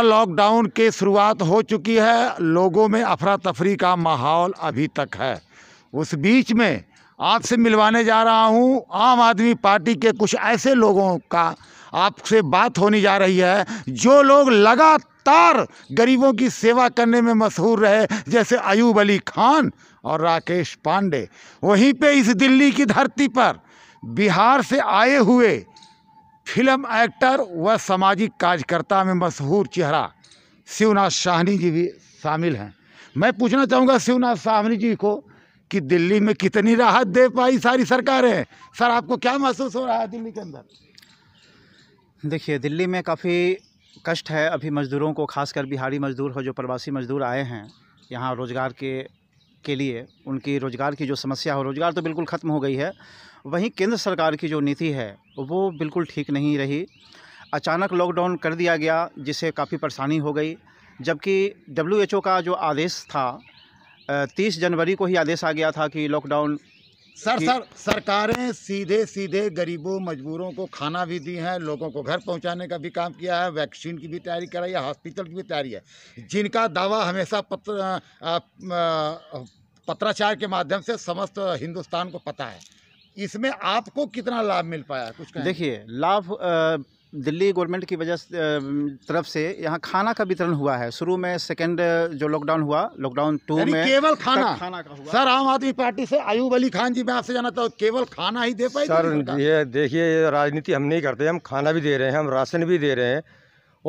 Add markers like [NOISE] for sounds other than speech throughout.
दोबारा लॉकडाउन की शुरुआत हो चुकी है लोगों में अफरा तफरी का माहौल अभी तक है उस बीच में आपसे मिलवाने जा रहा हूं आम आदमी पार्टी के कुछ ऐसे लोगों का आपसे बात होने जा रही है जो लोग लगातार गरीबों की सेवा करने में मशहूर रहे जैसे अयूब अली खान और राकेश पांडे वहीं पे इस दिल्ली की धरती पर बिहार से आए हुए फिल्म एक्टर व सामाजिक कार्यकर्ता में मशहूर चेहरा शिवनाथ साहनी जी भी शामिल हैं मैं पूछना चाहूँगा शिवनाथ साहनी जी को कि दिल्ली में कितनी राहत दे पाई सारी सरकारें सर आपको क्या महसूस हो रहा है दिल्ली के अंदर देखिए दिल्ली में काफ़ी कष्ट है अभी मज़दूरों को खासकर बिहारी मज़दूर हो जो प्रवासी मज़दूर आए हैं यहाँ रोज़गार के के लिए उनकी रोज़गार की जो समस्या हो रोज़गार तो बिल्कुल ख़त्म हो गई है वहीं केंद्र सरकार की जो नीति है वो बिल्कुल ठीक नहीं रही अचानक लॉकडाउन कर दिया गया जिससे काफ़ी परेशानी हो गई जबकि डब्ल्यू का जो आदेश था तीस जनवरी को ही आदेश आ गया था कि लॉकडाउन सर सर सरकारें सीधे सीधे गरीबों मजबूरों को खाना भी दी हैं लोगों को घर पहुंचाने का भी काम किया है वैक्सीन की भी तैयारी कराई है हॉस्पिटल की भी तैयारी है जिनका दावा हमेशा पत्र पत्राचार के माध्यम से समस्त हिंदुस्तान को पता है इसमें आपको कितना लाभ मिल पाया कुछ देखिए लाभ दिल्ली गवर्नमेंट की वजह तरफ से यहाँ खाना का वितरण हुआ है शुरू में सेकेंड जो लॉकडाउन हुआ लॉकडाउन टू में केवल खाना खाना का हुआ सर आम आदमी पार्टी से आयूब अली खान जी मैं आपसे जाना था केवल खाना ही दे पाए सर ये देखिए राजनीति हम नहीं करते हम खाना भी दे रहे हैं हम राशन भी दे रहे हैं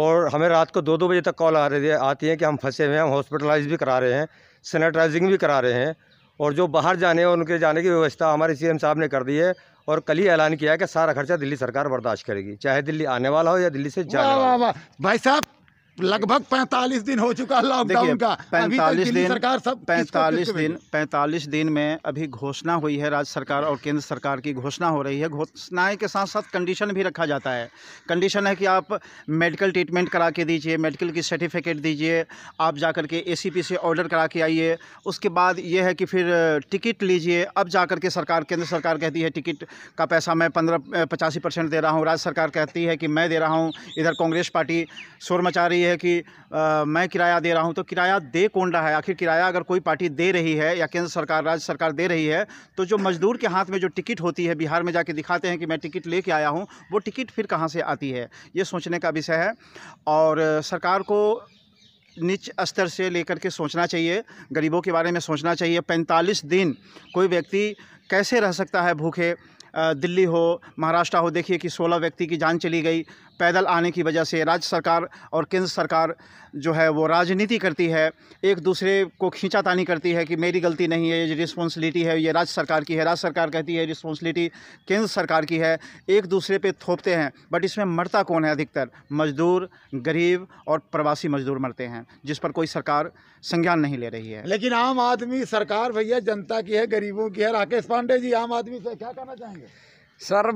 और हमें रात को दो दो बजे तक कॉल आ रही है आती है कि हम फंसे हुए हैं हम हॉस्पिटलाइज भी करा रहे हैं सैनिटाइजिंग भी करा रहे हैं और जो बाहर जाने और उनके जाने की व्यवस्था हमारे सीएम साहब ने कर दी है और कल ही ऐलान किया है कि सारा खर्चा दिल्ली सरकार बर्दाश्त करेगी चाहे दिल्ली आने वाला हो या दिल्ली से जाने वाला भाई साहब लगभग पैंतालीस दिन हो चुका लॉकडाउन का पैंतालीस दिन सरकार सब पैंतालीस दिन पैंतालीस दिन में अभी घोषणा हुई है राज्य सरकार और केंद्र सरकार की घोषणा हो रही है घोषणाएं के साथ साथ कंडीशन भी रखा जाता है कंडीशन है कि आप मेडिकल ट्रीटमेंट करा के दीजिए मेडिकल की सर्टिफिकेट दीजिए आप जा के ए से ऑर्डर करा के आइए उसके बाद ये है कि फिर टिकट लीजिए अब जा के सरकार केंद्र सरकार कहती है टिकट का पैसा मैं पंद्रह पचासी परसेंट दे रहा हूँ राज्य सरकार कहती है कि मैं दे रहा हूँ इधर कांग्रेस पार्टी शोर मचा रही है है कि आ, मैं किराया दे रहा हूं तो किराया दे कौन रहा है आखिर किराया अगर कोई पार्टी दे रही है या केंद्र सरकार राज्य सरकार दे रही है तो जो मजदूर के हाथ में जो टिकट होती है बिहार में जाके दिखाते हैं कि मैं टिकट लेके आया हूँ वो टिकट फिर कहाँ से आती है ये सोचने का विषय है और सरकार को निच स्तर से लेकर के सोचना चाहिए गरीबों के बारे में सोचना चाहिए 45 दिन कोई व्यक्ति कैसे रह सकता है भूखे दिल्ली हो महाराष्ट्र हो देखिए कि 16 व्यक्ति की जान चली गई पैदल आने की वजह से राज्य सरकार और केंद्र सरकार जो है वो राजनीति करती है एक दूसरे को खींचातानी करती है कि मेरी गलती नहीं है ये रिस्पॉन्सिबिलिटी है ये राज्य सरकार की है राज्य सरकार कहती है रिस्पॉन्सिबिलिटी केंद्र सरकार की है एक दूसरे पर थोपते हैं बट इसमें मरता कौन है अधिकतर मजदूर गरीब और प्रवासी मजदूर मरते हैं जिस पर कोई सरकार संज्ञान नहीं ले रही है लेकिन आम आदमी सरकार भैया जनता की है गरीबों की है राकेश पांडे जी आम आदमी से क्या कहना चाहेंगे सर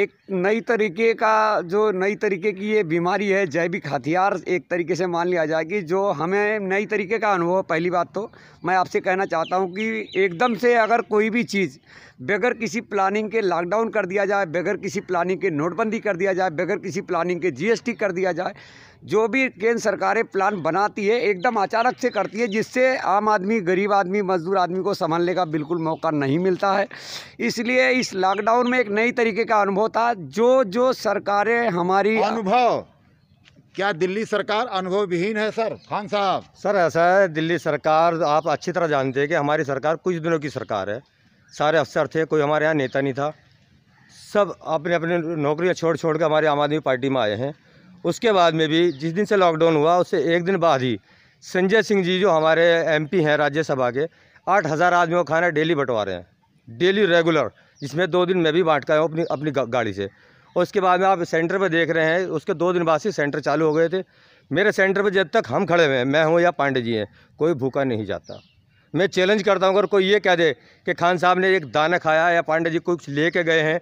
एक नई तरीके का जो नई तरीके की ये बीमारी है जैविक हथियार एक तरीके से मान लिया जाएगी जो हमें नई तरीके का अनुभव पहली बात तो मैं आपसे कहना चाहता हूँ कि एकदम से अगर कोई भी चीज़ बगैर किसी प्लानिंग के लॉकडाउन कर दिया जाए बगैर किसी प्लानिंग के नोटबंदी कर दिया जाए बगैर किसी प्लानिंग के जीएसटी कर दिया जाए जो भी केंद्र सरकारें प्लान बनाती है एकदम अचानक से करती है जिससे आम आदमी गरीब आदमी मजदूर आदमी को संभालने का बिल्कुल मौका नहीं मिलता है इसलिए इस लॉकडाउन में एक नई तरीके का अनुभव था जो जो सरकारें हमारी अनुभव क्या दिल्ली सरकार अनुभव विहीन है सर खान साहब सर ऐसा है दिल्ली सरकार आप अच्छी तरह जानते हैं कि हमारी सरकार कुछ दिनों की सरकार है सारे अफसर थे कोई हमारे यहाँ नेता नहीं था सब अपने अपने नौकरियाँ छोड़ छोड़ के हमारे आम आदमी पार्टी में आए हैं उसके बाद में भी जिस दिन से लॉकडाउन हुआ उससे एक दिन बाद ही संजय सिंह जी जो हमारे एमपी हैं राज्यसभा के आठ हज़ार आदमी को खाना डेली बंटवा रहे हैं डेली रेगुलर जिसमें दो दिन मैं भी बांट का हूँ अपनी अपनी गाड़ी से और उसके बाद में आप सेंटर पर देख रहे हैं उसके दो दिन बाद से सेंटर चालू हो गए थे मेरे सेंटर पर जब तक हम खड़े हुए हैं मैं हूँ या पांडे जी हैं कोई भूखा नहीं जाता मैं चैलेंज करता हूँ अगर कोई ये कह दे कि खान साहब ने एक दाना खाया या पांडे जी कुछ ले के गए हैं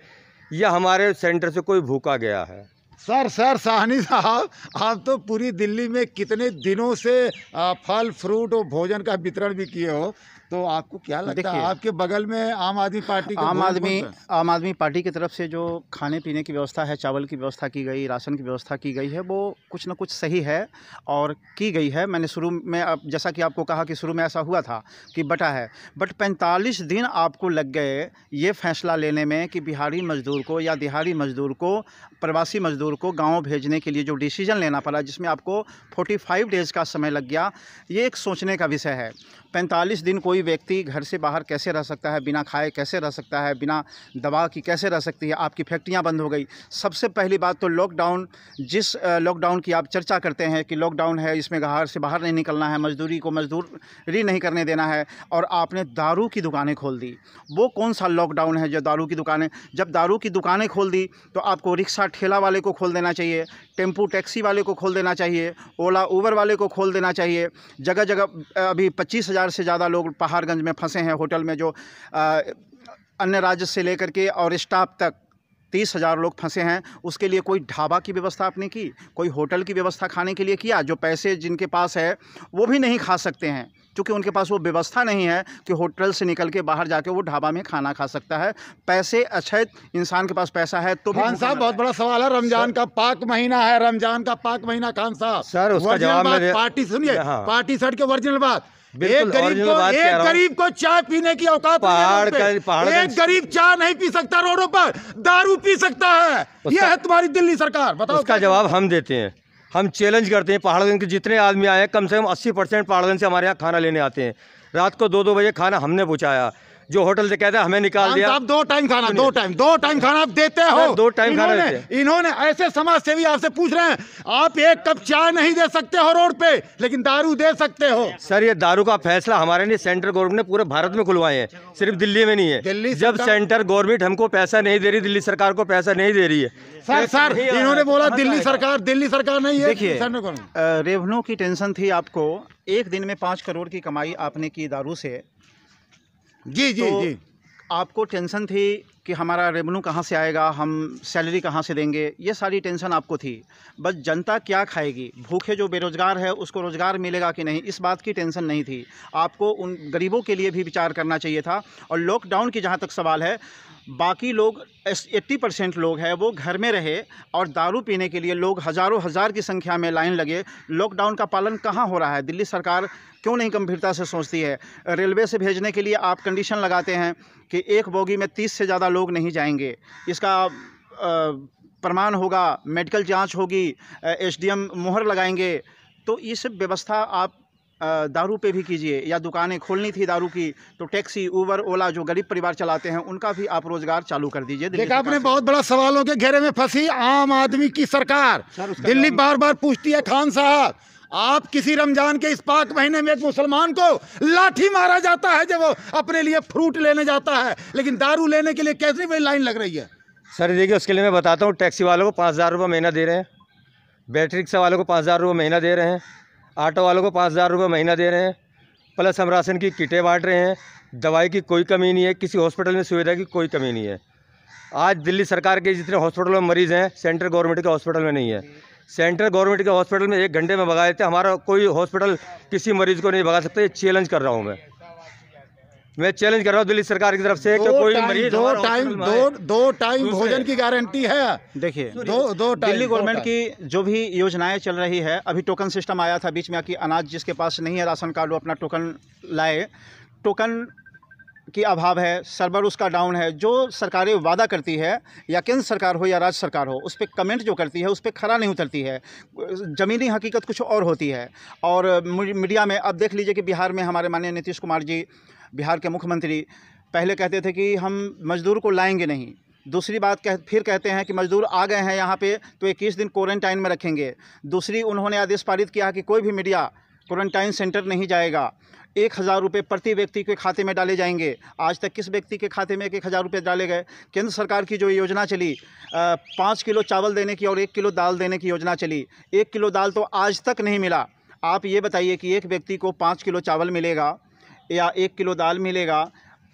या हमारे सेंटर से कोई भूखा गया है सर सर साहनी साहब आप तो पूरी दिल्ली में कितने दिनों से फल फ्रूट और भोजन का वितरण भी किए हो तो आपको क्या लगता है आपके बगल में आम आदमी पार्टी आम आदमी आम आदमी पार्टी की तरफ से जो खाने पीने की व्यवस्था है चावल की व्यवस्था की गई राशन की व्यवस्था की गई है वो कुछ ना कुछ सही है और की गई है मैंने शुरू में अब जैसा कि आपको कहा कि शुरू में ऐसा हुआ था कि बटा है बट पैंतालीस दिन आपको लग गए ये फैसला लेने में कि बिहारी मजदूर को या दिहाड़ी मजदूर को प्रवासी मजदूर को गाँव भेजने के लिए जो डिसीजन लेना पड़ा जिसमें आपको फोर्टी डेज़ का समय लग गया ये एक सोचने का विषय है पैंतालीस दिन कोई कोई व्यक्ति घर से बाहर कैसे रह सकता है बिना खाए कैसे रह सकता है बिना दवा की कैसे रह सकती है आपकी फैक्ट्रियाँ बंद हो गई सबसे पहली बात तो लॉकडाउन जिस लॉकडाउन की आप चर्चा करते हैं कि लॉकडाउन है इसमें घर से बाहर नहीं निकलना है मजदूरी को मजदूरी नहीं करने देना है और आपने दारू की दुकानें खोल दी वो कौन सा लॉकडाउन है जो दारू की दुकानें जब दारू की दुकानें खोल दी तो आपको रिक्शा ठेला वाले को खोल देना चाहिए टेम्पू टैक्सी वाले को खोल देना चाहिए ओला उबर वाले को खोल देना चाहिए जगह जगह अभी पच्चीस हज़ार से ज़्यादा लोग सहारगंज में फंसे हैं होटल में जो आ, अन्य राज्य से लेकर के और स्टाफ तक तीस हज़ार लोग फंसे हैं उसके लिए कोई ढाबा की व्यवस्था आपने की कोई होटल की व्यवस्था खाने के लिए किया जो पैसे जिनके पास है वो भी नहीं खा सकते हैं क्योंकि उनके पास वो व्यवस्था नहीं है कि होटल से निकल के बाहर जाके वो ढाबा में खाना खा सकता है पैसे अक्षय अच्छा, इंसान के पास पैसा है तो खान साहब बहुत बड़ा सवाल है रमजान का पाक महीना है रमजान का पाक महीना खान साहब सर उसका जवाब पार्टी सुनिए हाँ। पार्टी सड़ के ओरिजिनल बात एक गरीब को एक गरीब को चाय पीने की औकात पहाड़ पहाड़ एक गरीब चाय नहीं पी सकता रोडों पर दारू पी सकता है यह है तुम्हारी दिल्ली सरकार बताओ उसका जवाब हम देते हैं हम चैलेंज करते हैं पहाड़गंज के जितने आदमी आए कम से कम अस्सी परसेंट पहाड़गंज से हमारे यहाँ खाना लेने आते हैं रात को दो दो बजे खाना हमने पहुँचाया जो होटल से कहते हैं हमें निकाल दिया आप दो टाइम खाना दो टाइम दो टाइम खाना आप देते हो दो टाइम खाना इन्होंने ऐसे समाज सेवी आपसे पूछ रहे हैं आप एक कप चाय नहीं दे सकते हो रोड पे लेकिन दारू दे सकते हो सर ये दारू का फैसला हमारे लिए सेंट्रल गवर्नमेंट ने पूरे भारत में खुलवाए हैं सिर्फ दिल्ली में नहीं है दिल्ली जब सेंट्रल गवर्नमेंट हमको पैसा नहीं दे रही दिल्ली सरकार को पैसा नहीं दे रही है सर सर इन्होंने बोला दिल्ली सरकार दिल्ली सरकार नहीं है देखिए रेवन्यू की टेंशन थी आपको एक दिन में पाँच करोड़ की कमाई आपने की दारू से जी जी तो जी आपको टेंशन थी कि हमारा रेवेन्यू कहाँ से आएगा हम सैलरी कहाँ से देंगे ये सारी टेंशन आपको थी बस जनता क्या खाएगी भूखे जो बेरोज़गार है उसको रोज़गार मिलेगा कि नहीं इस बात की टेंशन नहीं थी आपको उन गरीबों के लिए भी विचार करना चाहिए था और लॉकडाउन की जहाँ तक सवाल है बाकी लोग एट्टी परसेंट लोग हैं वो घर में रहे और दारू पीने के लिए लोग हज़ारों हज़ार की संख्या में लाइन लगे लॉकडाउन का पालन कहाँ हो रहा है दिल्ली सरकार क्यों नहीं गंभीरता से सोचती है रेलवे से भेजने के लिए आप कंडीशन लगाते हैं कि एक बोगी में तीस से ज़्यादा लोग नहीं जाएंगे इसका प्रमाण होगा मेडिकल जाँच होगी एसडीएम मोहर लगाएंगे तो ये सब व्यवस्था आप दारू पे भी कीजिए या दुकानें खोलनी थी दारू की तो टैक्सी उबर ओला जो गरीब परिवार चलाते हैं उनका भी आप रोजगार चालू कर दीजिए देखा आपने बहुत बड़ा सवालों के घेरे में फंसी आम आदमी की सरकार दिल्ली बार बार पूछती है खान साहब आप किसी रमजान के इस पाक महीने में एक मुसलमान को लाठी मारा जाता है जब वो अपने लिए फ्रूट लेने जाता है लेकिन दारू लेने के लिए कैसे बड़ी लाइन लग रही है सर देखिए उसके लिए मैं बताता हूँ टैक्सी वालों को पाँच हज़ार रुपये महीना दे रहे हैं बैटरी रिक्शा वालों को पाँच हज़ार रुपये महीना दे रहे हैं ऑटो वालों को पाँच हज़ार रुपये महीना दे रहे हैं प्लस हम राशन की किटें बांट रहे हैं दवाई की कोई कमी नहीं है किसी हॉस्पिटल में सुविधा की कोई कमी नहीं है आज दिल्ली सरकार के जितने हॉस्पिटल में मरीज़ हैं सेंट्रल गवर्नमेंट के हॉस्पिटल में नहीं है सेंट्रल गवर्नमेंट के हॉस्पिटल में एक घंटे में भगा देते हमारा कोई हॉस्पिटल किसी मरीज़ को नहीं भगा सकता ये चैलेंज कर रहा हूँ मैं मैं चैलेंज कर रहा हूँ दिल्ली सरकार की तरफ से कि कोई मरीज दो टाइम दो दो टाइम भोजन की गारंटी है देखिए दो दो टाइम दिल्ली गवर्नमेंट की जो भी योजनाएं चल रही है अभी टोकन सिस्टम आया था बीच में कि अनाज जिसके पास नहीं है राशन कार्ड वो अपना टोकन लाए टोकन की अभाव है सर्वर उसका डाउन है जो सरकारें वादा करती है या केंद्र सरकार हो या राज्य सरकार हो उस पर कमेंट जो करती है उस पर खरा नहीं उतरती है ज़मीनी हकीकत कुछ और होती है और मीडिया में अब देख लीजिए कि बिहार में हमारे माननीय नीतीश कुमार जी बिहार के मुख्यमंत्री पहले कहते थे कि हम मज़दूर को लाएंगे नहीं दूसरी बात कह फिर कहते हैं कि मजदूर आ गए हैं यहाँ पे तो इक्कीस दिन क्वारंटाइन में रखेंगे दूसरी उन्होंने आदेश पारित किया कि कोई भी मीडिया क्वारंटाइन सेंटर नहीं जाएगा एक हज़ार रुपये प्रति व्यक्ति के खाते में डाले जाएंगे आज तक किस व्यक्ति के खाते में एक एक हज़ार रुपये डाले गए केंद्र सरकार की जो योजना चली पाँच किलो चावल देने की और एक किलो दाल देने की योजना चली एक किलो दाल तो आज तक नहीं मिला आप ये बताइए कि एक व्यक्ति को पाँच किलो चावल मिलेगा या एक किलो दाल मिलेगा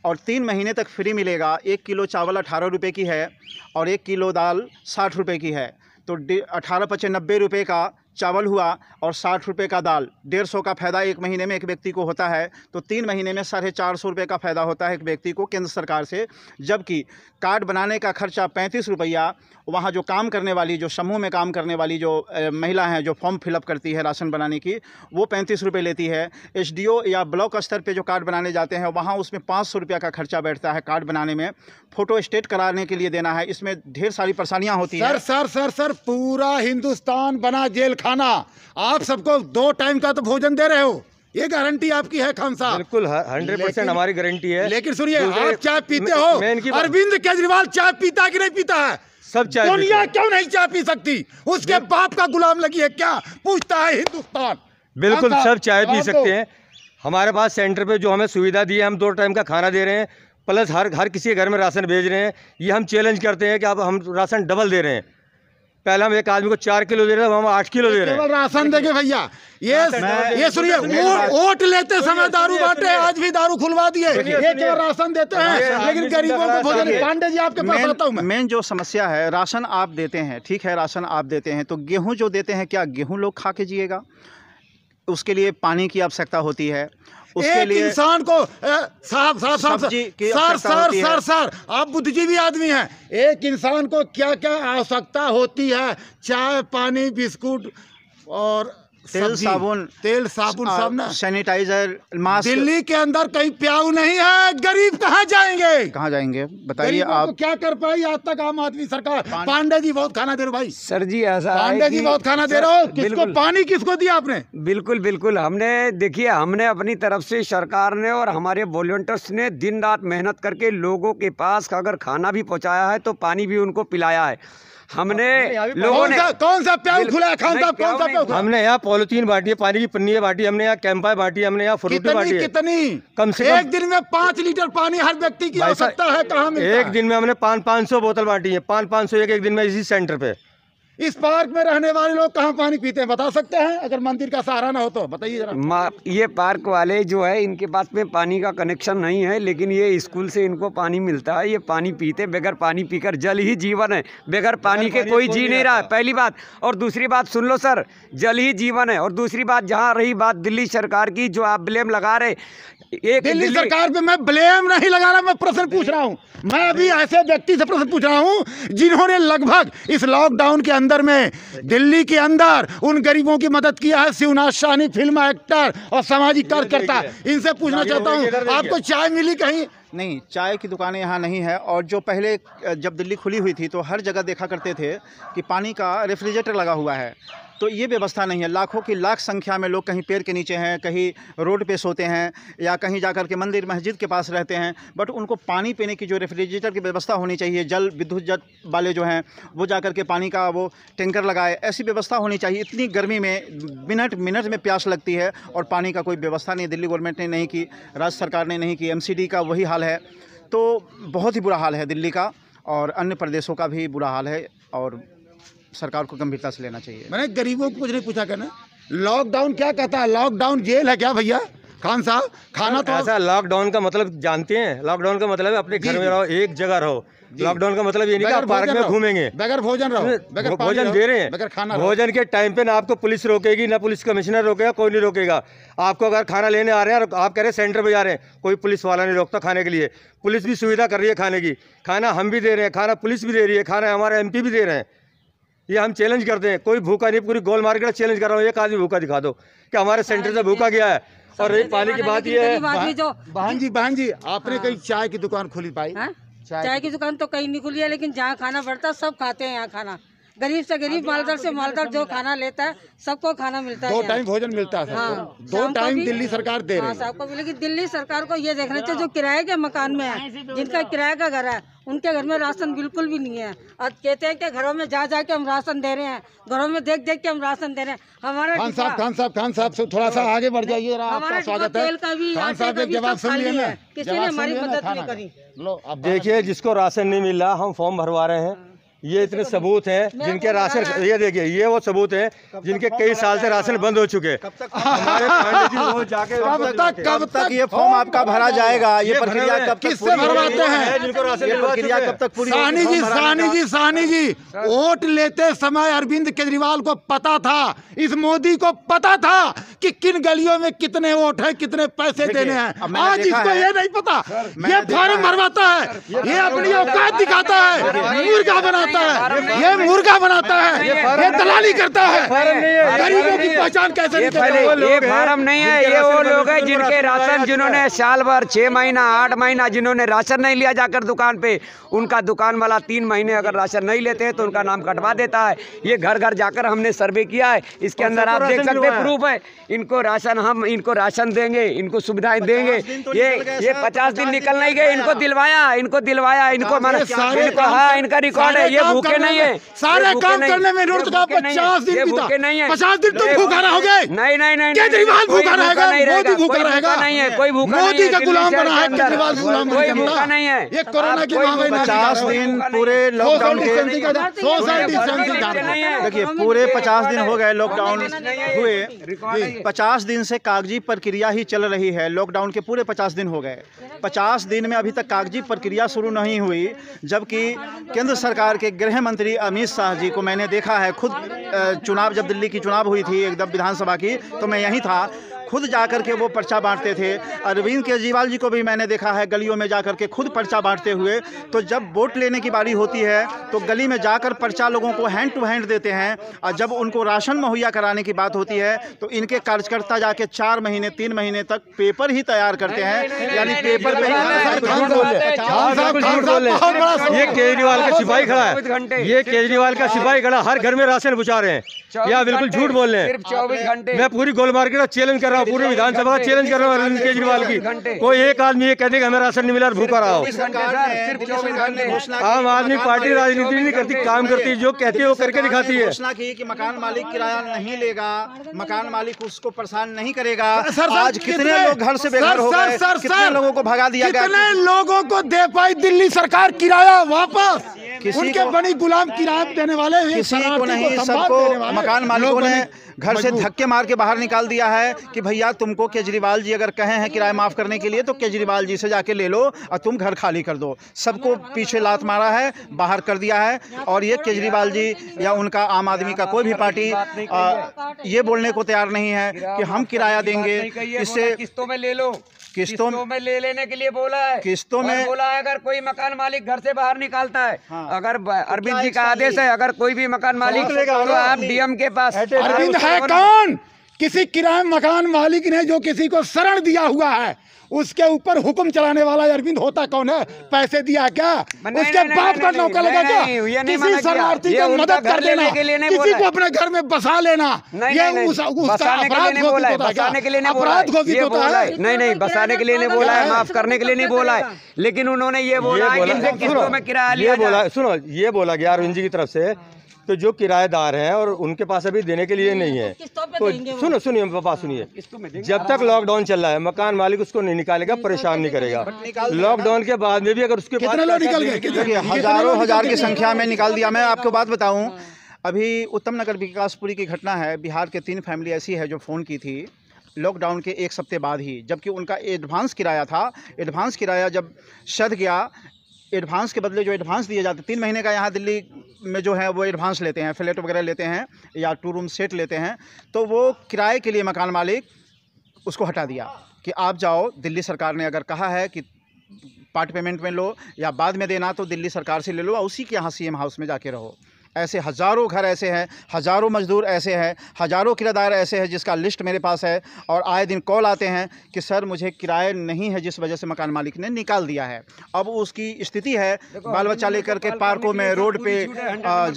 और तीन महीने तक फ्री मिलेगा एक किलो चावल अठारह रुपये की है और एक किलो दाल साठ रुपये की है तो अठारह पचे नब्बे रुपये का चावल हुआ और साठ रुपये का दाल डेढ़ सौ का फ़ायदा एक महीने में एक व्यक्ति को होता है तो तीन महीने में साढ़े चार सौ रुपये का फ़ायदा होता है एक व्यक्ति को केंद्र सरकार से जबकि कार्ड बनाने का खर्चा पैंतीस रुपया वहाँ जो काम करने वाली जो समूह में काम करने वाली जो महिला हैं जो फॉर्म फिलअप करती है राशन बनाने की वो पैंतीस रुपये लेती है एस या ब्लॉक स्तर पर जो कार्ड बनाने जाते हैं वहाँ उसमें पाँच सौ का खर्चा बैठता है कार्ड बनाने में फ़ोटो स्टेट कराने के लिए देना है इसमें ढेर सारी परेशानियाँ होती हैं सर सर सर सर पूरा हिंदुस्तान बना जेल खाना आप सबको दो टाइम का तो भोजन दे रहे हो ये गारंटी आपकी है खान साहब बिल्कुल हंड्रेड परसेंट हमारी गारंटी है लेकिन सुनिए आप चाय पीते हो अरविंद केजरीवाल चाय पीता कि नहीं पीता है सब चाय दुनिया क्यों नहीं चाय पी सकती उसके बाप का गुलाम लगी है क्या पूछता है हिंदुस्तान बिल्कुल सब चाय पी सकते हैं हमारे पास सेंटर पे जो हमें सुविधा दी है हम दो टाइम का खाना दे रहे हैं प्लस हर हर किसी के घर में राशन भेज रहे हैं ये हम चैलेंज करते हैं कि आप हम राशन डबल दे रहे हैं पहले हम एक आदमी को चार किलो दे रहे थे हम आठ किलो दे रहे हैं राशन देखे भैया ये ये सुनिए वोट लेते समय दारू बांटे आज भी दारू खुलवा दिए ये केवल राशन देते हैं लेकिन गरीबों को भोजन पांडे जी आपके पास आता हूँ मेन जो समस्या है राशन आप देते हैं ठीक है राशन आप देते हैं तो गेहूँ जो देते हैं क्या गेहूँ लोग खा के जिएगा उसके लिए पानी की आवश्यकता होती है एक इंसान को साहब साहब साहब सर सर सर सर आप बुद्धिजीवी आदमी हैं एक इंसान को क्या क्या आवश्यकता होती है चाय पानी बिस्कुट और तेल साबुन तेल साबुन सब ना सैनिटाइजर मास्क दिल्ली के अंदर कहीं प्याऊ नहीं है गरीब कहाँ जाएंगे कहाँ जाएंगे बताइए आप क्या कर पाई आज तक आम आदमी सरकार पांडे जी बहुत खाना दे रहे भाई सर जी ऐसा पांडे जी बहुत खाना दे रहे हो किसको पानी किसको दिया आपने बिल्कुल बिल्कुल हमने देखिए हमने अपनी तरफ से सरकार ने और हमारे वॉल्टियर्स ने दिन रात मेहनत करके लोगों के पास अगर खाना भी पहुँचाया है तो पानी भी उनको पिलाया है हमने हाँ, लोगों ने कौन सा प्याज खुला है खान साहब कौन सा प्याऊ हमने यहाँ पॉलिथीन बांटी है पानी की पन्नी बांटी हमने यहाँ कैंपा बांटी हमने यहाँ फ्रूट बांटी कितनी कम से एक दिन में पांच लीटर पानी हर व्यक्ति की आवश्यकता है कहाँ एक दिन में हमने पाँच पाँच सौ बोतल बांटी है पाँच पाँच सौ एक दिन में इसी सेंटर पे इस पार्क में रहने वाले लोग कहाँ पानी पीते हैं बता सकते हैं अगर मंदिर का सहारा ना हो तो बताइए जरा ये पार्क वाले जो है इनके पास में पानी का कनेक्शन नहीं है लेकिन ये स्कूल से इनको पानी मिलता है ये पानी पीते बगैर पानी पीकर जल ही जीवन है बगैर पानी के कोई जी नहीं रहा पहली बात और दूसरी बात सुन लो सर जल ही जीवन है और दूसरी बात जहाँ रही बात दिल्ली सरकार की जो आप ब्लेम लगा रहे एक दिल्ली सरकार पे मैं ब्लेम नहीं लगा रहा मैं प्रश्न पूछ रहा हूँ मैं अभी ऐसे व्यक्ति से प्रश्न पूछ रहा हूँ जिन्होंने लगभग इस लॉकडाउन के अंदर में दिल्ली के अंदर उन गरीबों की मदद किया है शिवनाथ शाहनी फिल्म एक्टर और सामाजिक कार्यकर्ता इनसे पूछना चाहता हूँ आपको चाय मिली कहीं नहीं चाय की दुकानें यहाँ नहीं है और जो पहले जब दिल्ली खुली हुई थी तो हर जगह देखा करते थे कि पानी का रेफ्रिजरेटर लगा हुआ है तो ये व्यवस्था नहीं है लाखों की लाख संख्या में लोग कहीं पेड़ के नीचे हैं कहीं रोड पे सोते हैं या कहीं जा कर के मंदिर मस्जिद के पास रहते हैं बट उनको पानी पीने की जो रेफ्रिजरेटर की व्यवस्था होनी चाहिए जल विद्युत जल वाले जो हैं वो जा कर के पानी का वो टेंकर लगाए ऐसी व्यवस्था होनी चाहिए इतनी गर्मी में मिनट मिनट में प्यास लगती है और पानी का कोई व्यवस्था नहीं दिल्ली गवर्नमेंट ने नहीं की राज्य सरकार ने नहीं की एम का वही हाल है तो बहुत ही बुरा हाल है दिल्ली का और अन्य प्रदेशों का भी बुरा हाल है और सरकार को गंभीरता से लेना चाहिए मैंने गरीबों को कुछ नहीं पूछा क्या लॉकडाउन क्या कहता है लॉकडाउन जेल है क्या भैया खान साहब खाना तो ऐसा लॉकडाउन का मतलब जानते हैं लॉकडाउन का मतलब अपने घर में रहो एक जगह रहो लॉकडाउन का मतलब ये नहीं कि पार्क में घूमेंगे बगैर भोजन रहो बगैर भोजन दे रहे हैं बगैर खाना भोजन के टाइम पे ना आपको पुलिस रोकेगी ना पुलिस कमिश्नर रोकेगा कोई नहीं रोकेगा आपको अगर खाना लेने आ रहे हैं आप कह रहे हैं सेंटर पे जा रहे हैं कोई पुलिस वाला नहीं रोकता खाने के लिए पुलिस भी सुविधा कर रही है खाने की खाना हम भी दे रहे हैं खाना पुलिस भी दे रही है खाना हमारे एम भी दे रहे हैं ये हम चैलेंज करते हैं कोई भूखा नहीं पूरी गोल मार्केट चैलेंज कर रहा हूँ एक आदमी भूखा दिखा दो कि हमारे सेंटर से भूखा गया है और एक पानी की बात ये है बहन जी बहन जी आपने हाँ। कहीं चाय की दुकान खोली पाई हाँ? चाय की दुकान तो कहीं नहीं खुली है लेकिन जहाँ खाना पड़ता सब खाते हैं यहाँ खाना गरीब से गरीब मालदार से मालदार जो खाना लेता है सबको खाना मिलता है दो टाइम भोजन मिलता है हाँ, दो टाइम दिल्ली सरकार दे रही हाँ, है सबको लेकिन दिल्ली सरकार को ये देखना चाहिए जो हाँ। किराए के मकान में हाँ, है जिनका किराए का घर है उनके घर में राशन बिल्कुल भी नहीं है और कहते हैं कि घरों में जा जा के हम राशन दे रहे हैं घरों में देख देख के हम राशन दे रहे हैं हमारे खान साहब खान साहब खान साहब से थोड़ा सा आगे बढ़ जाइए स्वागत है खान साहब एक जवाब सुन किसी ने हमारी मदद नहीं करी देखिए जिसको राशन नहीं मिला हम फॉर्म भरवा रहे हैं ये इतने सबूत हैं जिनके राशन ये देखिए ये वो सबूत हैं जिनके कई साल से राशन बंद हो चुके कब तक कब तक ये फॉर्म आपका भरा जाएगा ये प्रक्रिया कब किससे भरवाते हैं सानी जी सानी जी सानी जी वोट लेते समय अरविंद केजरीवाल को पता था इस मोदी को पता था कि किन गलियों में कितने वोट है कितने पैसे देने हैं आज इसको ये नहीं पता ये फॉर्म भरवाता है ये अपनी औकात दिखाता है मुर्गा बना बनाता है ये मुर्गा बनाता है ये दलाली करता है गरीबों की पहचान कैसे ये फार्म नहीं है ये वो लोग है जिनके राशन जिन्होंने साल भर छह महीना आठ महीना जिन्होंने राशन नहीं लिया जाकर दुकान पे उनका दुकान वाला तीन महीने अगर राशन नहीं लेते हैं तो उनका नाम कटवा देता है ये घर घर जाकर हमने सर्वे किया है इसके अंदर आप तो देख सकते प्रूफ है इनको राशन हम इनको राशन देंगे इनको सुविधाएं देंगे तो ये ये पचास दिन निकल तो नहीं गए इनको दिलवाया इनको दिलवाया इनको मैंने इनको हाँ इनका रिकॉर्ड है ये भूखे नहीं है सारे काम करने में रोड का पचास दिन बीता पचास दिन तुम भूखा रहोगे नहीं नहीं नहीं केजरीवाल भूखा रहेगा मोदी भूखा रहेगा नहीं है कोई भूखा मोदी का गुलाम बना है केजरीवाल गुलाम कोई भूखा नहीं है ये कोरोना की महामारी पचास दिन पूरे लॉकडाउन के सोशल डिस्टेंसिंग देखिए पूरे पचास दिन हो गए लॉकडाउन हुए पचास दिन से कागजी प्रक्रिया ही चल रही है लॉकडाउन के पूरे पचास दिन हो गए पचास दिन में अभी तक कागजी प्रक्रिया शुरू नहीं हुई जबकि केंद्र सरकार के के गृह मंत्री अमित शाह जी को मैंने देखा है खुद चुनाव जब दिल्ली की चुनाव हुई थी एकदम विधानसभा की तो मैं यहीं था खुद जा के वो पर्चा बांटते थे अरविंद केजरीवाल जी को भी मैंने देखा है गलियों में जा के खुद पर्चा बांटते हुए तो जब वोट लेने की बारी होती है तो गली में जाकर पर्चा लोगों को हैंड टू हैंड देते हैं और जब उनको राशन मुहैया कराने की बात होती है तो इनके कार्यकर्ता जाके चार महीने तीन महीने तक पेपर ही तैयार करते हैं यानी पेपर पे ये केजरीवाल का सिपाही खड़ा है ये केजरीवाल का सिपाही खड़ा हर घर में राशन बुझा रहे हैं या बिल्कुल झूठ बोल रहे हैं मैं पूरी गोल मार्केट चैलेंज कर रहा हूँ पूरे विधानसभा चैलेंज कर रहा हूँ अरविंद केजरीवाल की कोई एक आदमी ये कह दे हमें राशन नहीं मिला भूखा रहा हो आम आदमी पार्टी राजनीति नहीं करती काम करती जो कहती है वो करके दिखाती है घोषणा की मकान मालिक किराया नहीं लेगा मकान मालिक उसको परेशान नहीं करेगा आज कितने लोग घर से बेघर हो गए कितने लोगों को भगा दिया गया कितने लोगों को दे पाई दिल्ली सरकार किराया वापस उनके बड़ी गुलाम किराया देने वाले किसी को नहीं सबको मकान मालिकों ने घर से धक्के मार के बाहर निकाल दिया है कि भैया तुमको केजरीवाल जी अगर कहे हैं किराया माफ़ करने के लिए तो केजरीवाल जी से जाके ले लो और तुम घर खाली कर दो सबको पीछे लात मारा है बाहर कर दिया है और ये केजरीवाल जी या उनका आम आदमी का कोई भी पार्टी ये बोलने को तैयार नहीं है कि हम किराया देंगे इससे किस्तों में ले लो किस्तों में ले लेने के लिए बोला है किस्तों में बोला है अगर कोई मकान मालिक घर से बाहर निकालता है हाँ। हाँ। अगर तो अरविंद जी का आदेश है अगर कोई भी मकान मालिक तो आप डीएम के पास अरविंद है कौन किसी किराए मकान मालिक ने जो किसी को शरण दिया हुआ है उसके ऊपर हुक्म चलाने वाला अरविंद होता कौन है पैसे दिया क्या उसके बाप का नौका लगा क्या किसी शरणार्थी को मदद कर देना किसी को अपने घर में बसा लेना ये अपराध घोषित होता है अपराध घोषित होता है नहीं नहीं बसाने के लिए नहीं बोला है माफ करने के लिए नहीं बोला है लेकिन उन्होंने ये बोला है किराया लिया बोला सुनो ये बोला गया अरविंद जी की तरफ से तो जो किराएदार हैं और उनके पास अभी देने के लिए नहीं तो है तो सुनो सुनिए पापा सुनिए हाँ, जब तक लॉकडाउन चल रहा है मकान मालिक उसको नहीं निकालेगा तो परेशान नहीं करेगा लॉकडाउन के बाद में भी अगर उसके हजारों हजार की संख्या में निकाल दिया मैं आपको बात बताऊँ हाँ। अभी उत्तम नगर विकासपुरी की घटना है बिहार के तीन फैमिली ऐसी है जो फ़ोन की थी लॉकडाउन के एक सप्ते बाद ही जबकि उनका एडवांस किराया था एडवांस किराया जब सद गया एडवांस के बदले जो एडवांस दिए जाते हैं तीन महीने का यहाँ दिल्ली में जो है वो एडवांस लेते हैं फ्लैट वगैरह लेते हैं या टू रूम सेट लेते हैं तो वो किराए के लिए मकान मालिक उसको हटा दिया कि आप जाओ दिल्ली सरकार ने अगर कहा है कि पार्ट पेमेंट में लो या बाद में देना तो दिल्ली सरकार से ले लो और उसी के यहाँ सी हाउस में जाके रहो ऐसे हज़ारों घर ऐसे हैं हज़ारों मज़दूर ऐसे हैं हज़ारों किरादार ऐसे हैं जिसका लिस्ट मेरे पास है और आए दिन कॉल आते हैं कि सर मुझे किराए नहीं है जिस वजह से मकान मालिक ने निकाल दिया है अब उसकी स्थिति है बाल बच्चा लेकर के तो पार्कों में रोड पे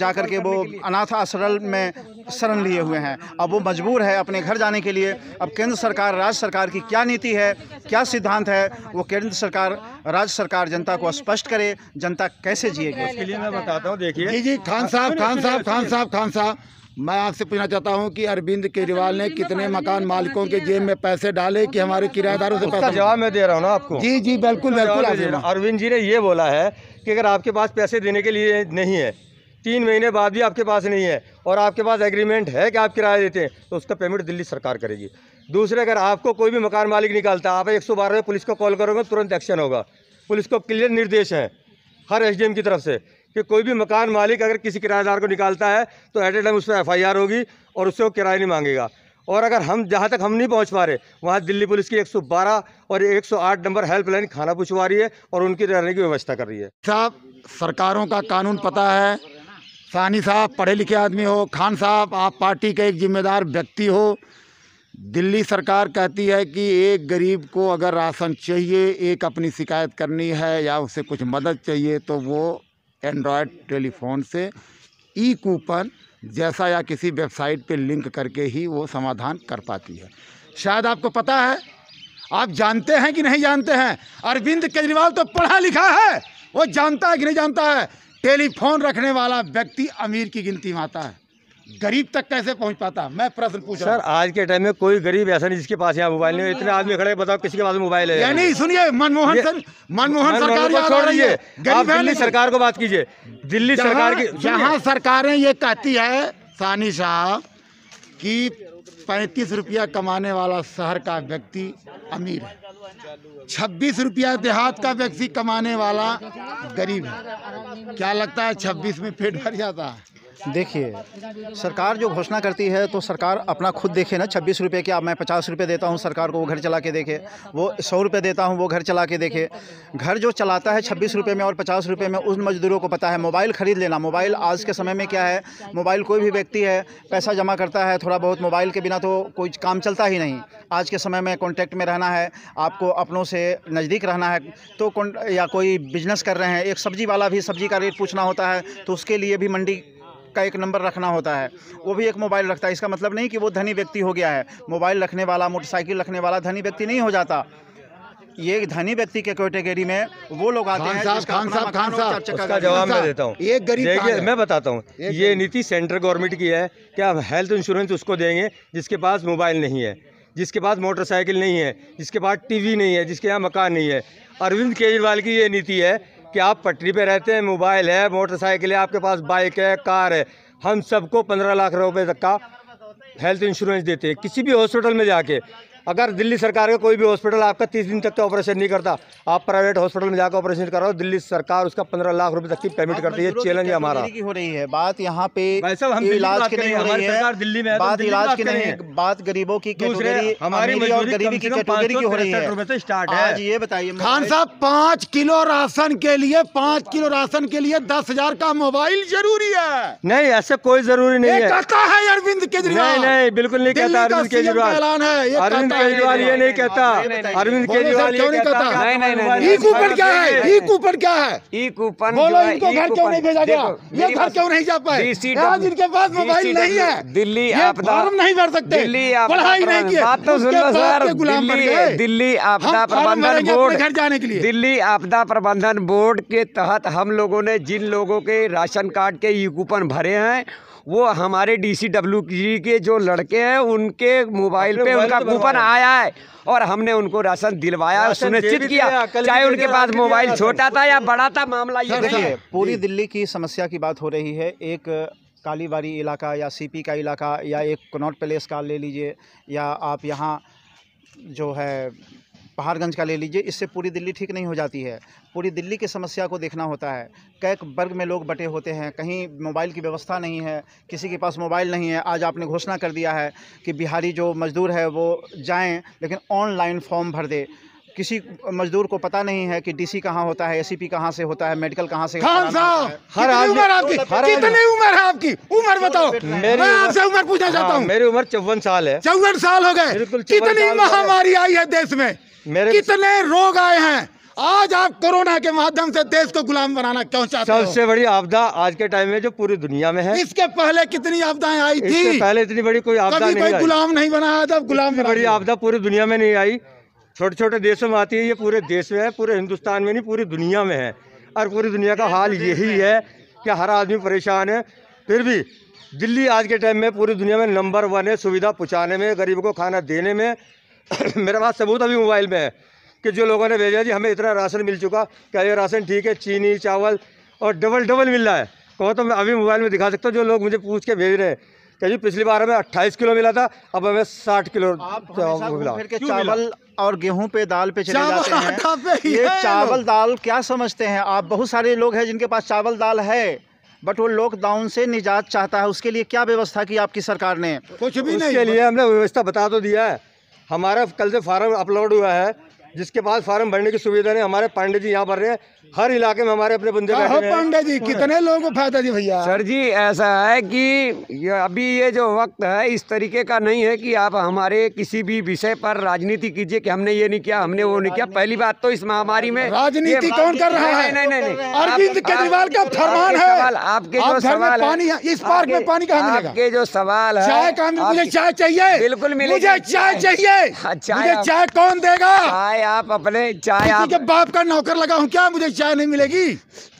जा कर के वो अनाथ आश्रल में शरण लिए हुए हैं अब वो मजबूर है अपने घर जाने के लिए अब केंद्र सरकार राज्य सरकार की क्या नीति है क्या सिद्धांत है वो केंद्र सरकार राज्य सरकार जनता को स्पष्ट करे जनता कैसे जिएगी उसके लिए मैं बताता हूँ देखिए जी जी खान साहब साहब खान साहब खान साहब खान साहब मैं आपसे पूछना चाहता हूं कि अरविंद अच्छा, केजरीवाल ने कितने मकान मालिकों के जेब में पैसे डाले कि हमारे किराएदारों से पैसा जवाब मैं दे रहा हूं ना आपको जी जी बिल्कुल बिल्कुल अरविंद जी ने ये बोला है कि अगर आपके पास पैसे देने के लिए नहीं है तीन महीने बाद भी आपके पास नहीं है और आपके पास एग्रीमेंट है कि आप किराया देते हैं तो उसका पेमेंट दिल्ली सरकार करेगी दूसरे अगर आपको कोई भी मकान मालिक निकालता आप एक सौ बारह में पुलिस को कॉल करोगे तुरंत एक्शन होगा पुलिस को क्लियर निर्देश है हर एसडीएम की तरफ से कि कोई भी मकान मालिक अगर किसी किराएदार को निकालता है तो एट ए टाइम उस पर एफ होगी और उससे वो किराया नहीं मांगेगा और अगर हम जहाँ तक हम नहीं पहुँच पा रहे वहाँ दिल्ली पुलिस की 112 और 108 नंबर हेल्पलाइन खाना पूछवा रही है और उनकी रहने की व्यवस्था कर रही है साहब सरकारों का कानून पता है सानी साहब पढ़े लिखे आदमी हो खान साहब आप पार्टी के एक जिम्मेदार व्यक्ति हो दिल्ली सरकार कहती है कि एक गरीब को अगर राशन चाहिए एक अपनी शिकायत करनी है या उसे कुछ मदद चाहिए तो वो एंड्रॉयड टेलीफोन से ई कूपन जैसा या किसी वेबसाइट पे लिंक करके ही वो समाधान कर पाती है शायद आपको पता है आप जानते हैं कि नहीं जानते हैं अरविंद केजरीवाल तो पढ़ा लिखा है वो जानता है कि नहीं जानता है टेलीफोन रखने वाला व्यक्ति अमीर की गिनती में आता है गरीब तक कैसे पहुंच पाता मैं प्रश्न पूछ रहा सर आज के टाइम में कोई गरीब ऐसा नहीं जिसके पास यहाँ मोबाइल नहीं इतने आदमी खड़े बताओ किसी के पास मोबाइल है यानी सुनिए मनमोहन सर मनमोहन सरकार छोड़ आप दिल्ली सरकार को बात कीजिए दिल्ली सरकार की जहाँ सरकारें ये कहती है सानी शाह कि पैंतीस रुपया कमाने वाला शहर का व्यक्ति अमीर है छब्बीस रुपया देहात का व्यक्ति कमाने वाला गरीब है क्या लगता है छब्बीस में पेट भर जाता है देखिए सरकार जो घोषणा करती है तो सरकार अपना खुद देखे ना छब्बीस रुपये की आप मैं पचास रुपये देता हूँ सरकार को वो घर चला के देखे वो सौ रुपये देता हूँ वो घर चला के देखे घर जो चलाता है छब्बीस रुपये में और पचास रुपये में उन मजदूरों को पता है मोबाइल ख़रीद लेना मोबाइल आज के समय में क्या है मोबाइल कोई भी व्यक्ति है पैसा जमा करता है थोड़ा बहुत मोबाइल के बिना तो कोई काम चलता ही नहीं आज के समय में कॉन्टैक्ट में रहना है आपको अपनों से नज़दीक रहना है तो या कोई बिजनेस कर रहे हैं एक सब्ज़ी वाला भी सब्ज़ी का रेट पूछना होता है तो उसके लिए भी मंडी का एक नंबर रखना होता है वो भी एक मोबाइल रखता है इसका मतलब नहीं कि वो धनी व्यक्ति हो गया है मोबाइल रखने वाला मोटरसाइकिल रखने वाला धनी व्यक्ति नहीं हो जाता ये धनी व्यक्ति के कैटेगरी में वो लोग आते हैं खान साहब साहब साहब उसका जवाब मैं देता हूँ एक गरीब देखिए मैं बताता हूँ ये नीति सेंट्रल गवर्नमेंट की है कि आप हेल्थ इंश्योरेंस उसको देंगे जिसके पास मोबाइल नहीं है जिसके पास मोटरसाइकिल नहीं है जिसके पास टीवी नहीं है जिसके यहाँ मकान नहीं है अरविंद केजरीवाल की ये नीति है कि आप पटरी पे रहते हैं मोबाइल है मोटरसाइकिल है आपके पास बाइक है कार है हम सबको पंद्रह लाख रुपए तक का हेल्थ इंश्योरेंस देते हैं किसी भी हॉस्पिटल में जाके अगर दिल्ली सरकार का कोई भी हॉस्पिटल आपका तीस दिन तक का तो ऑपरेशन नहीं करता आप प्राइवेट हॉस्पिटल में जाकर ऑपरेशन कराओ दिल्ली सरकार उसका पंद्रह लाख रुपए तक की पेमेंट करती है चैलेंज हमारा हो रही है बात यहाँ पे इलाज तो की नहीं हो रही है दिल्ली में बात इलाज की नहीं बात गरीबों की हमारी गरीबी की कैटेगरी हो रही है स्टार्ट है ये बताइए खान साहब पाँच किलो राशन के लिए पाँच किलो राशन के लिए दस हजार का मोबाइल जरूरी है नहीं ऐसा कोई जरूरी नहीं है अरविंद केजरीवाल नहीं बिल्कुल नहीं कहता अरविंद केजरीवाल अरविंद अरविंद केजरीवाल ये नहीं कहता अरविंद केजरीवाल क्यों नहीं कहता नहीं नहीं नहीं ई कूपन क्या है ई कूपन क्या है ई कूपन बोलो इनको घर क्यों नहीं भेजा गया ये घर क्यों नहीं जा पाए आज इनके पास मोबाइल नहीं है दिल्ली फॉर्म नहीं भर सकते दिल्ली पढ़ाई नहीं की बात तो सुन लो सर दिल्ली दिल्ली आपदा प्रबंधन बोर्ड घर जाने के लिए दिल्ली आपदा प्रबंधन बोर्ड के तहत हम लोगों ने जिन लोगों के राशन कार्ड के ई कूपन भरे हैं वो हमारे डी सी डब्ल्यू जी के जो लड़के हैं उनके मोबाइल पे उनका कूपन आया है और हमने उनको राशन दिलवाया सुनिश्चित किया चाहे उनके पास मोबाइल छोटा था या बड़ा था मामला ये है पूरी दिल्ली की समस्या की बात हो रही है एक कालीबारी इलाका या सीपी का इलाका या एक कनॉट प्लेस का ले लीजिए या आप यहाँ जो है पहाड़गंज का ले लीजिए इससे पूरी दिल्ली ठीक नहीं हो जाती है पूरी दिल्ली की समस्या को देखना होता है कई वर्ग में लोग बटे होते हैं कहीं मोबाइल की व्यवस्था नहीं है किसी के पास मोबाइल नहीं है आज आपने घोषणा कर दिया है कि बिहारी जो मज़दूर है वो जाएँ लेकिन ऑनलाइन फॉर्म भर दे किसी मजदूर को पता नहीं है कि डीसी कहाँ होता है एसीपी कहाँ से होता है मेडिकल कहाँ से खान साहब हर उम्र आपकी कितनी उम्र है आपकी उम्र बताओ मैं आपसे उम्र पूछना चाहता हाँ, हूँ मेरी उम्र चौवन साल है चौवन साल हो गए कितनी महामारी आई है देश में कितने रोग आए हैं आज आप कोरोना के माध्यम से देश को गुलाम बनाना क्यों चाहते हो? सबसे बड़ी आपदा आज के टाइम में जो पूरी दुनिया में है इसके पहले कितनी आपदाएं आई थी पहले इतनी बड़ी कोई आपदा नहीं गुलाम नहीं बनाया था गुलाम बड़ी आपदा पूरी दुनिया में नहीं आई छोटे छोटे देशों में आती है ये पूरे देश में है पूरे हिंदुस्तान में नहीं पूरी दुनिया में है और पूरी दुनिया का तो हाल यही है कि हर आदमी परेशान है फिर भी दिल्ली आज के टाइम में पूरी दुनिया में नंबर वन है सुविधा पहुँचाने में गरीबों को खाना देने में [CLEARS THROAT] मेरे पास सबूत अभी मोबाइल में है कि जो लोगों ने भेजा जी हमें इतना राशन मिल चुका क्या ये राशन ठीक है चीनी चावल और डबल डबल मिल रहा है कहो तो मैं अभी मोबाइल में दिखा सकता हूँ जो लोग मुझे पूछ के भेज रहे हैं जी पिछली बार हमें 28 किलो मिला था अब हमें 60 किलो मिला फिर के चावल और गेहूं पे दाल पे चले जाते हैं ये चावल दाल क्या समझते हैं आप बहुत सारे लोग हैं जिनके पास चावल दाल है बट वो लॉकडाउन से निजात चाहता है उसके लिए क्या व्यवस्था की आपकी सरकार ने कुछ भी उसके नहीं लिए हमने व्यवस्था बता तो दिया है हमारा कल से फार्म अपलोड हुआ है जिसके पास फार्म भरने की सुविधा नहीं हमारे पांडे जी यहाँ भर रहे हैं हर इलाके में हमारे अपने बंदे हाँ, बैठे हाँ, पांडे जी कितने लोगों को फायदा जी भैया सर जी ऐसा है कि ये अभी ये जो वक्त है इस तरीके का नहीं है कि आप हमारे किसी भी विषय पर राजनीति कीजिए कि हमने ये नहीं किया हमने वो नहीं किया पहली बात तो इस महामारी में राजनीति कौन कर रहा है नहीं नहीं अरविंद केजरीवाल का फरमान है आपके जो सवाल इस पार्क में पानी का आपके जो सवाल है चाय चाहिए बिल्कुल मिले चाय हाँ, चाहिए अच्छा चाय कौन देगा चाय चाय आप अपने चाय आप के बाप का नौकर लगा हूँ क्या मुझे चाय नहीं मिलेगी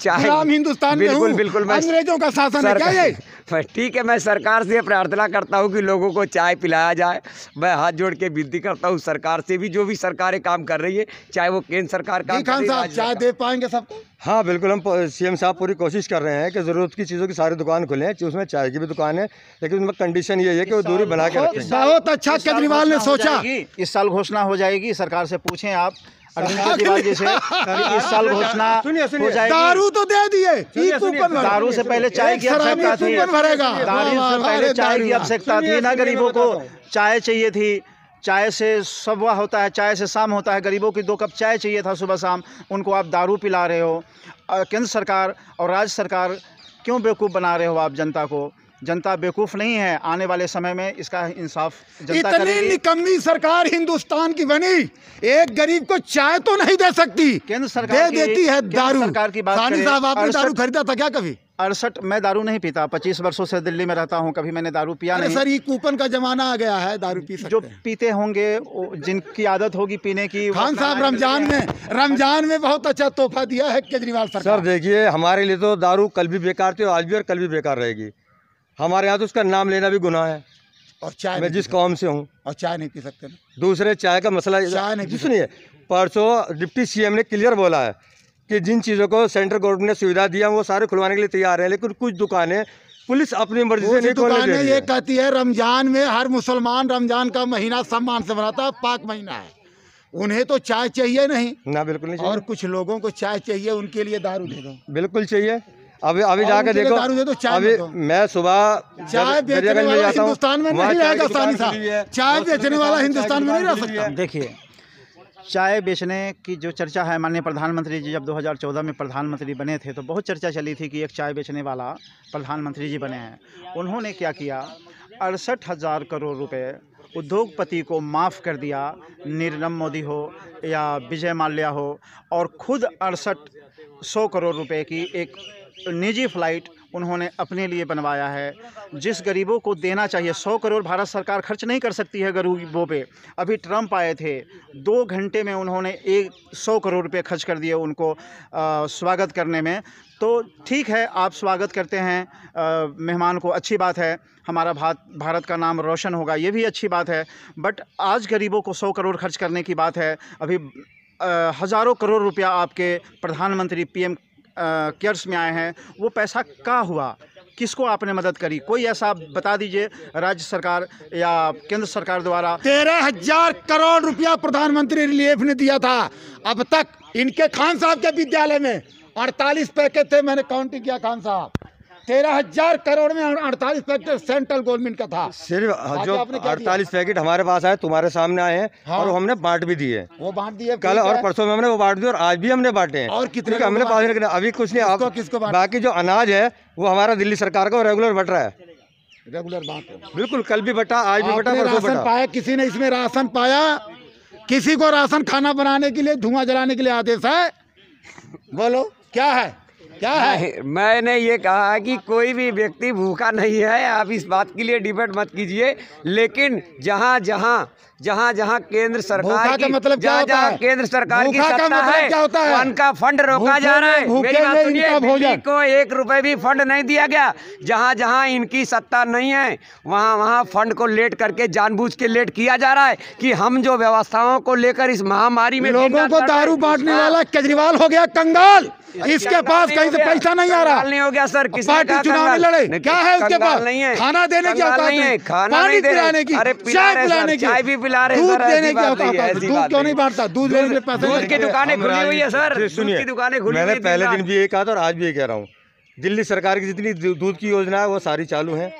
चाय हिंदुस्तान बिल्कुल बिल्कुल अंग्रेजों का शासन है क्या ये [LAUGHS] ठीक है मैं सरकार से प्रार्थना करता हूँ कि लोगों को चाय पिलाया जाए मैं हाथ जोड़ के विनती करता हूँ सरकार से भी जो भी सरकारें काम कर रही है चाहे वो केंद्र सरकार काम कर रही है चाय दे पाएंगे सबको हाँ बिल्कुल हम सीएम साहब पूरी कोशिश कर रहे हैं कि ज़रूरत की चीज़ों की सारी दुकान खुले हैं उसमें चाय की भी दुकान है लेकिन उनमें कंडीशन ये है कि वो दूरी बना के रखें बहुत अच्छा केजरीवाल ने सोचा इस साल घोषणा हो जाएगी सरकार से पूछें आप [LAUGHS] साल घोषणा दारू तो दे दिए दारू से पहले चाय की आवश्यकता थी दारू से पहले चाय की आवश्यकता थी ना गरीबों को चाय चाहिए थी चाय से सुबह होता है चाय से शाम होता है गरीबों की दो कप चाय चाहिए था सुबह शाम उनको आप दारू पिला रहे हो केंद्र सरकार और राज्य सरकार क्यों बेवकूफ़ बना रहे हो आप जनता को जनता बेवकूफ़ नहीं है आने वाले समय में इसका इंसाफ जनता इतनी निकम्मी सरकार हिंदुस्तान की बनी एक गरीब को चाय तो नहीं दे सकती केंद्र सरकार दे देती है दारू सरकार की बात साहब आपने दारू खरीदा था क्या कभी अड़सठ मैं दारू नहीं पीता पच्चीस वर्षों से दिल्ली में रहता हूँ कभी मैंने दारू पिया नहीं सर ये कूपन का जमाना आ गया है दारू पी जो पीते होंगे जिनकी आदत होगी पीने की खान साहब रमजान में रमजान में बहुत अच्छा तोहफा दिया है केजरीवाल सर देखिए हमारे लिए तो दारू कल भी बेकार थी आज भी और कल भी बेकार रहेगी हमारे यहाँ तो उसका नाम लेना भी गुनाह है और चाय मैं जिस कौम से हूँ और चाय नहीं पी सकते दूसरे चाय का मसला चाय नहीं है परसों डिप्टी सीएम ने क्लियर बोला है कि जिन चीज़ों को सेंट्रल गवर्नमेंट ने सुविधा दिया वो सारे खुलवाने के लिए तैयार हैं लेकिन कुछ दुकानें पुलिस अपनी मर्जी से नहीं दुकानें ये कहती है रमजान में हर मुसलमान रमजान का महीना सम्मान से मनाता है पाक महीना है उन्हें तो चाय चाहिए नहीं ना बिल्कुल नहीं चाहिए। और कुछ लोगों को चाय चाहिए उनके लिए दारू दे दो बिल्कुल चाहिए अभी अभी जाकर देखो दे तो अभी मैं सुबह चाय बेचने वाला हिंदुस्तान में नहीं रहेगा आसानी से चाय बेचने वाला हिंदुस्तान में नहीं रह सकता देखिए चाय बेचने की जो चर्चा है माननीय प्रधानमंत्री जी जब 2014 में प्रधानमंत्री बने थे तो बहुत चर्चा चली थी कि एक चाय बेचने वाला प्रधानमंत्री जी बने हैं उन्होंने क्या किया अड़सठ हज़ार करोड़ रुपए उद्योगपति को माफ़ कर दिया नीरव मोदी हो या विजय माल्या हो और खुद अड़सठ सौ करोड़ रुपए की एक तो निजी फ़्लाइट उन्होंने अपने लिए बनवाया है जिस गरीबों को देना चाहिए सौ करोड़ भारत सरकार खर्च नहीं कर सकती है गरीबों पे अभी ट्रंप आए थे दो घंटे में उन्होंने एक सौ करोड़ रुपये खर्च कर दिए उनको आ, स्वागत करने में तो ठीक है आप स्वागत करते हैं मेहमान को अच्छी बात है हमारा भारत भारत का नाम रोशन होगा ये भी अच्छी बात है बट आज गरीबों को सौ करोड़ खर्च करने की बात है अभी हज़ारों करोड़ रुपया आपके प्रधानमंत्री पीएम केयर्स में आए हैं वो पैसा का हुआ किसको आपने मदद करी कोई ऐसा बता दीजिए राज्य सरकार या केंद्र सरकार द्वारा तेरह हजार करोड़ रुपया प्रधानमंत्री रिलीफ ने दिया था अब तक इनके खान साहब के विद्यालय में अड़तालीस पैकेज थे मैंने काउंटिंग किया खान साहब तेरह हजार करोड़ में अड़तालीस पैकेट सेंट्रल गवर्नमेंट का था सिर्फ जो अड़तालीस पैकेट हमारे पास आए तुम्हारे सामने आए हैं हाँ। और हमने बांट भी दिए वो बांट दिए कल और परसों में हमने वो बांट दिए और आज भी हमने बांटे हैं और कितने हमने पास अभी कुछ नहीं आपको किसको बाकी जो अनाज है वो हमारा दिल्ली सरकार का रेगुलर बट रहा है रेगुलर बांट बिल्कुल कल भी बटा आज भी बटा राशन पाया किसी ने इसमें राशन पाया किसी को राशन खाना बनाने के लिए धुआं जलाने के लिए आदेश है बोलो क्या है क्या है मैंने ये कहा कि कोई भी व्यक्ति भूखा नहीं है आप इस बात के लिए डिबेट मत कीजिए लेकिन जहाँ जहाँ जहाँ जहाँ केंद्र सरकार की मतलब जहाँ जहाँ केंद्र सरकार की सत्ता मतलब है, क्या होता है उनका फंड रोका जा रहा है मेरी बात सुनिए को एक रुपए भी फंड नहीं दिया गया जहाँ जहाँ इनकी सत्ता नहीं है वहाँ वहाँ फंड को लेट करके जानबूझ के लेट किया जा रहा है कि हम जो व्यवस्थाओं को लेकर इस महामारी में लोगों को दारू बांटने वाला केजरीवाल हो गया कंगाल इसके पास कहीं से पैसा नहीं आ रहा नहीं हो गया सर किसी पार्टी चुनाव में लड़े क्या है उसके पास खाना देने की नहीं है खाना पिलाने की चाय पिलाने की पिला रहे दूध देने की औकात दूध क्यों नहीं बांटता दूध लेने के पैसे दूध की दुकानें खुली हुई है सर सुनिए दुकानें खुली मैंने पहले दिन भी ये कहा था और आज भी ये कह रहा हूँ दिल्ली सरकार की जितनी दूध की योजना है वो सारी चालू है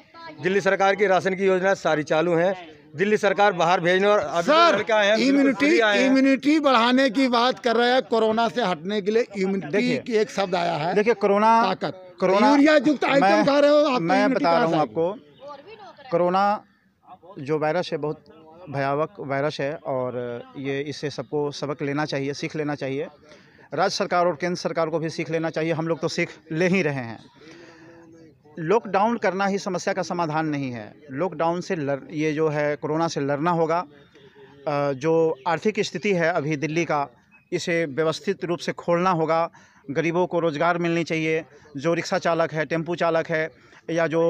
दिल्ली सरकार की राशन की योजना सारी चालू है दिल्ली सरकार बाहर भेजने और तो सर इम्यूनिटी इम्यूनिटी तो बढ़ाने की बात कर रहे हैं कोरोना से हटने के लिए इम्यूनिटी की एक शब्द आया है देखिए कोरोना ताकत कोरोना यूरिया युक्त आइटम खा रहे हो तो मैं बता रहा हूँ आपको कोरोना जो वायरस है बहुत भयावक वायरस है और ये इससे सबको सबक लेना चाहिए सीख लेना चाहिए राज्य सरकार और केंद्र सरकार को भी सीख लेना चाहिए हम लोग तो सीख ले ही रहे हैं लॉकडाउन करना ही समस्या का समाधान नहीं है लॉकडाउन से लड़ ये जो है कोरोना से लड़ना होगा जो आर्थिक स्थिति है अभी दिल्ली का इसे व्यवस्थित रूप से खोलना होगा गरीबों को रोज़गार मिलनी चाहिए जो रिक्शा चालक है टेम्पू चालक है या जो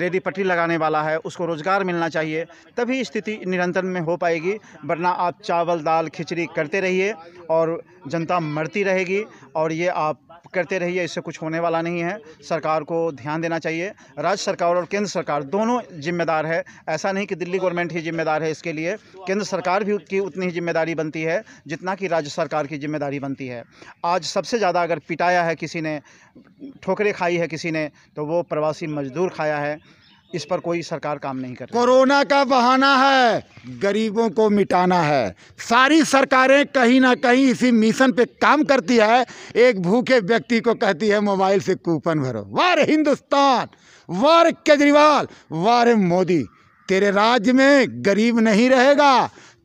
रेडी पटरी लगाने वाला है उसको रोज़गार मिलना चाहिए तभी स्थिति निरंतर में हो पाएगी वरना आप चावल दाल खिचड़ी करते रहिए और जनता मरती रहेगी और ये आप करते रहिए इससे कुछ होने वाला नहीं है सरकार को ध्यान देना चाहिए राज्य सरकार और केंद्र सरकार दोनों जिम्मेदार है ऐसा नहीं कि दिल्ली गवर्नमेंट ही जिम्मेदार है इसके लिए केंद्र सरकार भी की उतनी ही जिम्मेदारी बनती है जितना कि राज्य सरकार की जिम्मेदारी बनती है आज सबसे ज़्यादा अगर पिटाया है किसी ने ठोकरें खाई है किसी ने तो वो प्रवासी मजदूर खाया है इस पर कोई सरकार काम नहीं कर कोरोना का बहाना है गरीबों को मिटाना है सारी सरकारें कहीं ना कहीं इसी मिशन पे काम करती है एक भूखे व्यक्ति को कहती है मोबाइल से कूपन भरो वार हिंदुस्तान वार केजरीवाल वार मोदी तेरे राज्य में गरीब नहीं रहेगा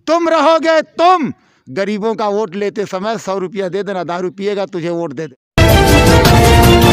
तुम रहोगे तुम गरीबों का वोट लेते समय सौ रुपया दे देना दारू पिएगा तुझे वोट दे दे